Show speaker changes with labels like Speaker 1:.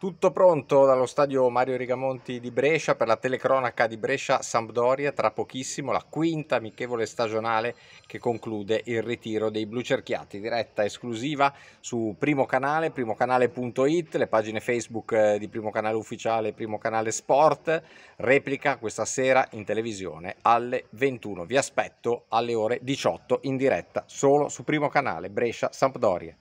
Speaker 1: Tutto pronto dallo stadio Mario Rigamonti di Brescia per la telecronaca di Brescia Sampdoria, tra pochissimo la quinta amichevole stagionale che conclude il ritiro dei blucerchiati, diretta esclusiva su Primo Canale, primocanale.it, le pagine Facebook eh, di Primo Canale Ufficiale, Primo Canale Sport, replica questa sera in televisione alle 21. Vi aspetto alle ore 18 in diretta solo su Primo Canale Brescia Sampdoria.